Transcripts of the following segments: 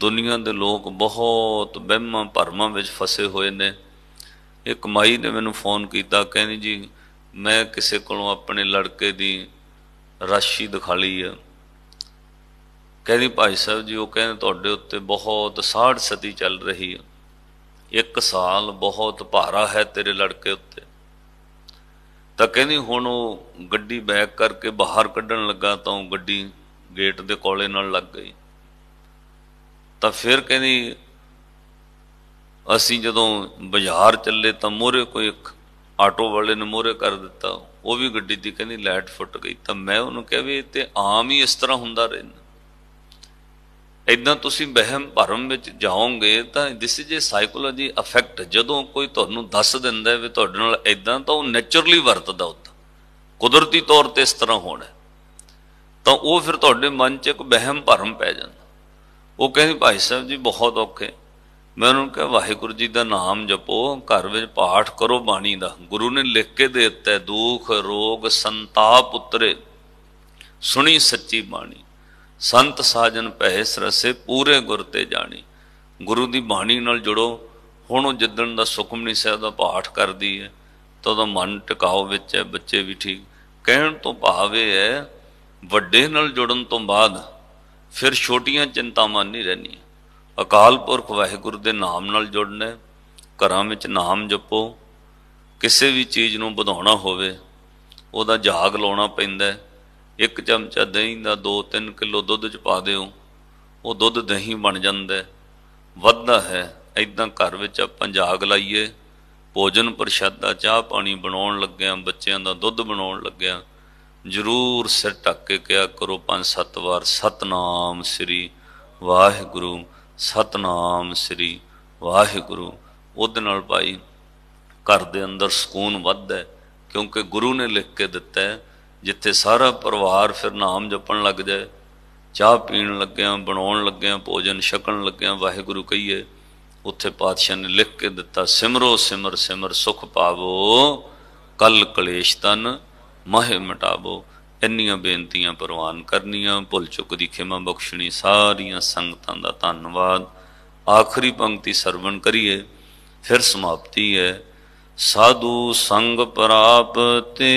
ਦੁਨੀਆ ਦੇ ਲੋਕ ਬਹੁਤ ਬਹਿਮਾਂ ਭਰਮਾਂ ਵਿੱਚ ਫਸੇ ਹੋਏ ਨੇ ਇੱਕ ਮਾਈ ਨੇ ਮੈਨੂੰ ਫੋਨ ਕੀਤਾ ਕਹਿੰਦੀ ਜੀ ਮੈਂ ਕਿਸੇ ਕੋਲੋਂ ਆਪਣੇ ਲੜਕੇ ਦੀ ਰਾਸ਼ੀ ਦਿਖਾ ਲਈ ਹੈ ਕਹਿੰਦੀ ਭਾਈ ਸਾਹਿਬ ਜੀ ਉਹ ਕਹਿੰਦੇ ਤੁਹਾਡੇ ਉੱਤੇ ਬਹੁਤ ਸਾੜ ਸਦੀ ਚੱਲ ਰਹੀ ਹੈ ਇੱਕ ਸਾਲ ਬਹੁਤ ਭਾਰਾ ਹੈ ਤੇਰੇ ਲੜਕੇ ਉੱਤੇ ਤਾਂ ਕਹਿੰਦੀ ਹੁਣ ਉਹ ਗੱਡੀ ਬੈਕ ਕਰਕੇ ਬਾਹਰ ਕੱਢਣ ਲੱਗਾ ਤਾਂ ਉਹ ਗੱਡੀ ਗੇਟ ਦੇ ਕੋਲੇ ਨਾਲ ਲੱਗ ਗਈ ਤਾਂ ਫਿਰ ਕਹਿੰਦੀ ਅਸੀਂ ਜਦੋਂ ਬਾਜ਼ਾਰ ਚੱਲੇ ਤਾਂ ਮੋਰੇ ਕੋਈ ਇੱਕ ਆਟੋ ਵਾਲੇ ਨੇ ਮੋਰੇ ਕਰ ਦਿੱਤਾ ਉਹ ਵੀ ਗੱਡੀ ਦੀ ਕਹਿੰਦੀ ਲਾਈਟ ਫੁੱਟ ਗਈ ਤਾਂ ਮੈਂ ਉਹਨੂੰ ਕਿਹਾ ਵੀ ਤੇ ਆਮ ਹੀ ਇਸ ਤਰ੍ਹਾਂ ਹੁੰਦਾ ਰਹਿੰਦਾ ਇਦਾਂ ਤੁਸੀਂ ਬਹਿਮ ਭਰਮ ਵਿੱਚ ਜਾਓਗੇ ਤਾਂ this is a psychology affect ਜਦੋਂ ਕੋਈ ਤੁਹਾਨੂੰ ਦੱਸ ਦਿੰਦਾ ਵੀ ਤੁਹਾਡੇ ਨਾਲ ਇਦਾਂ ਤਾਂ ਉਹ ਨੇਚਰਲੀ ਵਰਤਦਾ ਹੁੰਦਾ ਕੁਦਰਤੀ ਤੌਰ ਤੇ ਇਸ ਤਰ੍ਹਾਂ ਹੋਣਾ ਤਾਂ ਉਹ ਫਿਰ ਤੁਹਾਡੇ ਮਨ 'ਚ ਇੱਕ ਬਹਿਮ ਭਰਮ ਪੈ ਜਾਂਦਾ ਉਹ ਕਹਿੰਦੇ ਭਾਈ ਸਾਹਿਬ ਜੀ ਬਹੁਤ ਔਖੇ ਮੈਂ ਉਹਨੂੰ ਕਿਹਾ ਵਾਹਿਗੁਰੂ ਜੀ ਦਾ ਨਾਮ ਜਪੋ ਘਰ ਵਿੱਚ ਪਾਠ ਕਰੋ ਬਾਣੀ ਦਾ ਗੁਰੂ ਨੇ ਲਿਖ ਕੇ ਦੇ ਦਿੱਤਾ ਦੁੱਖ ਰੋਗ ਸੰਤਾਪ ਉਤਰੇ ਸੁਣੀ ਸੱਚੀ ਬਾਣੀ ਸੰਤ ਸਾਜਨ ਭੈ ਸਰਸੇ ਪੂਰੇ ਗੁਰ ਤੇ ਜਾਣੀ ਗੁਰੂ ਦੀ ਬਾਣੀ ਨਾਲ ਜੁੜੋ ਹੁਣ ਉਹ ਜਿੱਦਣ ਦਾ ਸੁਖਮਨੀ ਸਾਹਿਬ ਦਾ ਪਾਠ ਕਰਦੀ ਹੈ ਤਦੋਂ ਮਨ ਟਿਕਾਓ ਵਿੱਚ ਹੈ ਬੱਚੇ ਵੀ ਠੀਕ ਕਹਿਣ ਤੋਂ ਭਾਵੇਂ ਹੈ ਵੱਡੇ ਨਾਲ ਜੁੜਨ ਤੋਂ ਬਾਅਦ ਫਿਰ ਛੋਟੀਆਂ ਚਿੰਤਾਵਾਂ ਨਹੀਂ ਰਹਿਣੀਆਂ ਅਕਾਲ ਪੁਰਖ ਵਾਹਿਗੁਰੂ ਦੇ ਨਾਮ ਨਾਲ ਜੁੜਨੇ ਘਰਾਂ ਵਿੱਚ ਨਾਮ ਜਪੋ ਕਿਸੇ ਵੀ ਚੀਜ਼ ਨੂੰ ਵਧਾਉਣਾ ਹੋਵੇ ਉਹਦਾ ਜਾਗ ਲਾਉਣਾ ਪੈਂਦਾ ਇੱਕ ਚਮਚਾ ਦਹੀਂ ਦਾ 2-3 ਕਿਲੋ ਦੁੱਧ ਚ ਪਾ ਦਿਓ ਉਹ ਦੁੱਧ ਦਹੀਂ ਬਣ ਜਾਂਦਾ ਵੱਧਦਾ ਹੈ ਐਦਾਂ ਘਰ ਵਿੱਚ ਆਪਾਂ ਜਾਗ ਲਾਈਏ ਭੋਜਨ ਪ੍ਰਸ਼ਾਦਾ ਚਾਹ ਪਾਣੀ ਬਣਾਉਣ ਲੱਗਿਆਂ ਬੱਚਿਆਂ ਦਾ ਦੁੱਧ ਬਣਾਉਣ ਲੱਗਿਆਂ ਜ਼ਰੂਰ ਸਿਰ ਟੱਕ ਕੇ ਕਿਹਾ ਕਰੋ ਪੰਜ ਸੱਤ ਵਾਰ ਸਤਨਾਮ ਸ੍ਰੀ ਵਾਹਿਗੁਰੂ ਸਤਨਾਮ ਸ੍ਰੀ ਵਾਹਿਗੁਰੂ ਉਹਦੇ ਨਾਲ ਭਾਈ ਘਰ ਦੇ ਅੰਦਰ ਸਕੂਨ ਵੱਧਦਾ ਹੈ ਕਿਉਂਕਿ ਗੁਰੂ ਨੇ ਲਿਖ ਕੇ ਦਿੱਤਾ ਹੈ ਜਿੱਥੇ ਸਾਰਾ ਪਰਿਵਾਰ ਫਿਰ ਨਾਮ ਜਪਣ ਲੱਗ ਜਾਏ ਚਾਹ ਪੀਣ ਲੱਗਿਆਂ ਬਣਾਉਣ ਲੱਗਿਆਂ ਭੋਜਨ ਛਕਣ ਲੱਗਿਆਂ ਵਾਹਿਗੁਰੂ ਕਹੀਏ ਉੱਥੇ ਪਾਤਸ਼ਾਹ ਨੇ ਲਿਖ ਕੇ ਦਿੱਤਾ ਸਿਮਰੋ ਸਿਮਰ ਸਿਮਰ ਸੁਖ ਪਾਵੋ ਕਲ ਕਲੇਸ਼ ਤਨ ਮਹਿ ਮਟਾਵੋ ਇੰਨੀਆਂ ਬੇਨਤੀਆਂ ਪ੍ਰਵਾਨ ਕਰਨੀਆਂ ਭੁੱਲ ਚੁੱਕ ਦੀ ਖਿਮਾ ਬਖਸ਼ਣੀ ਸਾਰੀਆਂ ਸੰਗਤਾਂ ਦਾ ਧੰਨਵਾਦ ਆਖਰੀ ਪੰਕਤੀ ਸਰਵਣ ਕਰੀਏ ਫਿਰ ਸਮਾਪਤੀ ਹੈ ਸਾਧੂ ਸੰਗ ਪ੍ਰਾਪਤੇ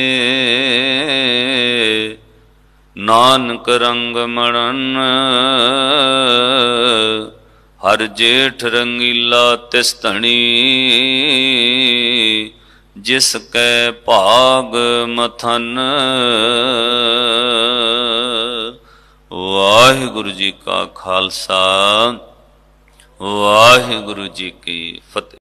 ਨਾਨਕ ਰੰਗ ਮੜਨ ਹਰ ਜੇਠ ਰੰਗੀਲਾ ਤਿਸ ਧਣੀ ਜਿਸ ਕੈ ਭਾਗ ਮਥਨ ਵਾਹਿਗੁਰੂ ਜੀ ਕਾ ਖਾਲਸਾ ਵਾਹਿਗੁਰੂ ਜੀ ਕੀ ਫਤਿਹ